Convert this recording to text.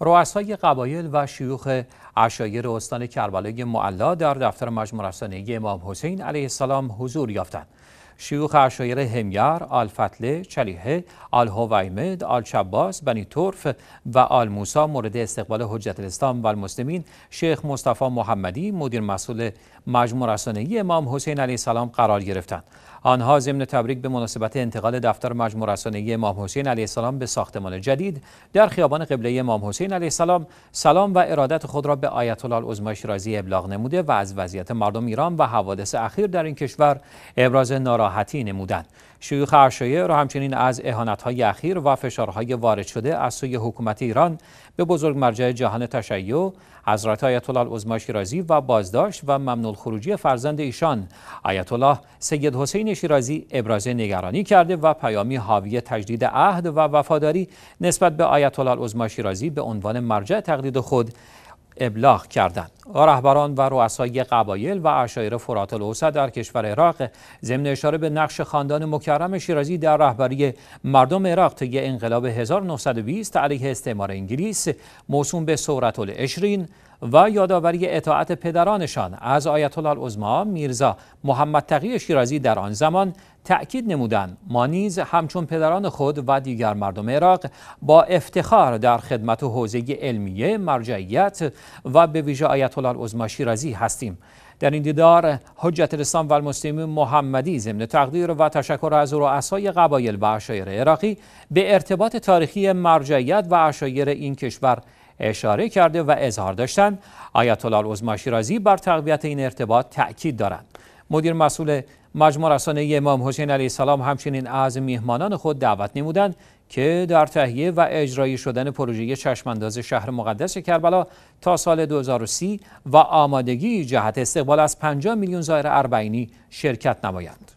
رؤسای قبایل و شیوخ عشایر استان کربلای معلا در دفتر مجمع رسانه امام حسین علیه السلام حضور یافتند. شیوخ عشایر همیار، آل فتله، چلیحه، آل هوایمد، آل شباز، بنی طرف و آل موسا مورد استقبال حجت الاسلام و المسلمین شیخ مصطفی محمدی مدیر مسئول مجموع رسانه امام حسین علیه السلام قرار گرفتند. آنها ضمن تبریک به مناسبت انتقال دفتر مجموع رسانه‌ای امام حسین علیه السلام به ساختمان جدید در خیابان قبله امام حسین علیه السلام سلام و ارادت خود را به آیت الله عظمی شیرازی ابلاغ نموده و از وضعیت مردم ایران و حوادث اخیر در این کشور ابراز ناراحتی نمودند شیوخ ارشایه را همچنین از های اخیر و فشارهای وارد شده از سوی حکومت ایران به بزرگ مرجع جهان تشیع حضرت آیت الله شیرازی و بازداشت و ممنول خروجی فرزند ایشان آیت الله سید حسین شیرازی ابراز نگرانی کرده و پیامی حاوی تجدید عهد و وفاداری نسبت به آیت الله شیرازی به عنوان مرجع تقلید خود ابلاغ کردند رهبران و رؤسای قبایل و اشایر فرات الاوسع در کشور عراق ضمن اشاره به نقش خاندان مکرم شیرازی در رهبری مردم عراق طی انقلاب 1920 علیه استعمار انگلیس موسوم به سورت الاشرین و یادآوری اطاعت پدرانشان از آیت الله میرزا محمد تقی شیرازی در آن زمان تأکید نمودند ما نیز همچون پدران خود و دیگر مردم عراق با افتخار در خدمت حوزه علمیه مرجعیت و به ویژه آیت الله شیرازی هستیم در این دیدار حجت الاسلام و المسلمین محمدی ضمن تقدیر و تشکر از رؤسای قبایل و عشایر عراقی به ارتباط تاریخی مرجعیت و عشایر این کشور اشاره کرده و اظهار داشتند آیت الله شیرازی بر تقویت این ارتباط تاکید دارند مدیر مسئول مجموع رسانه امام حسین علیه السلام همچنین از میهمانان خود دعوت نمودند که در تهیه و اجرایی شدن پروژه چشمانداز شهر مقدس کربلا تا سال 2030 و آمادگی جهت استقبال از 50 میلیون زائر اربعینی شرکت نمایند.